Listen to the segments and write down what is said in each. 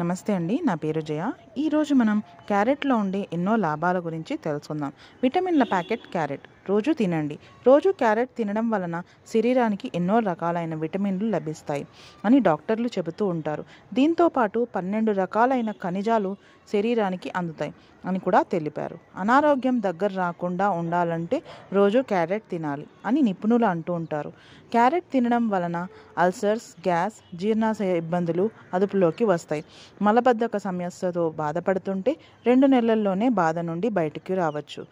నమస్తే అండి నా పేరు జయ ఈరోజు మనం క్యారెట్లో ఉండే ఎన్నో లాభాల గురించి తెలుసుకుందాం విటమిన్ల ప్యాకెట్ క్యారెట్ రోజు తినండి రోజు క్యారెట్ తినడం వలన శరీరానికి ఎన్నో రకాలైన విటమిన్లు లభిస్తాయి అని డాక్టర్లు చెబుతూ ఉంటారు దీంతోపాటు పన్నెండు రకాలైన ఖనిజాలు శరీరానికి అందుతాయి అని కూడా తెలిపారు అనారోగ్యం దగ్గర రాకుండా ఉండాలంటే రోజు క్యారెట్ తినాలి అని నిపుణులు అంటూ ఉంటారు క్యారెట్ తినడం వలన అల్సర్స్ గ్యాస్ జీర్ణాశయ ఇబ్బందులు అదుపులోకి వస్తాయి మలబద్ధక సమస్యతో బాధపడుతుంటే రెండు నెలల్లోనే బాధ నుండి బయటికి రావచ్చు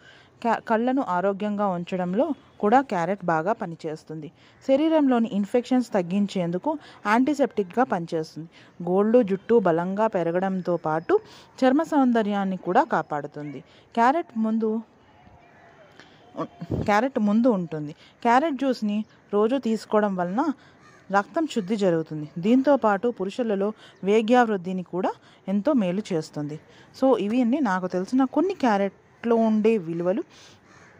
కళ్ళను ఆరోగ్యంగా ఉంచడంలో కూడా క్యారెట్ బాగా పనిచేస్తుంది శరీరంలోని ఇన్ఫెక్షన్స్ తగ్గించేందుకు యాంటీసెప్టిక్గా పనిచేస్తుంది గోళ్ళు జుట్టు బలంగా పెరగడంతో పాటు చర్మ సౌందర్యాన్ని కూడా కాపాడుతుంది క్యారెట్ ముందు క్యారెట్ ముందు ఉంటుంది క్యారెట్ జ్యూస్ని రోజు తీసుకోవడం వలన రక్తం శుద్ధి జరుగుతుంది దీంతో పాటు పురుషులలో వేగ్యావృద్ధిని కూడా ఎంతో మేలు చేస్తుంది సో ఇవన్నీ నాకు తెలిసిన కొన్ని క్యారెట్లో ఉండే విలువలు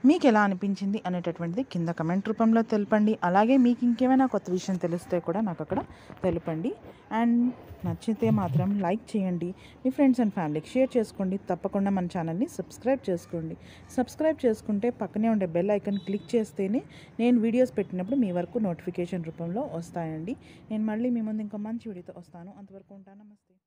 మీకు ఎలా అనిపించింది అనేటటువంటిది కింద కమెంట్ రూపంలో తెలపండి అలాగే మీకు ఇంకేమైనా కొత్త విషయం తెలిస్తే కూడా నాకు అక్కడ తెలపండి అండ్ నచ్చితే మాత్రం లైక్ చేయండి మీ ఫ్రెండ్స్ అండ్ ఫ్యామిలీకి షేర్ చేసుకోండి తప్పకుండా మన ఛానల్ని సబ్స్క్రైబ్ చేసుకోండి సబ్స్క్రైబ్ చేసుకుంటే పక్కనే ఉండే బెల్ ఐకన్ క్లిక్ చేస్తేనే నేను వీడియోస్ పెట్టినప్పుడు మీ వరకు నోటిఫికేషన్ రూపంలో వస్తాయండి నేను మళ్ళీ మీ ముందు ఇంకో మంచి వీడియోతో వస్తాను అంతవరకు ఉంటాను నమస్తే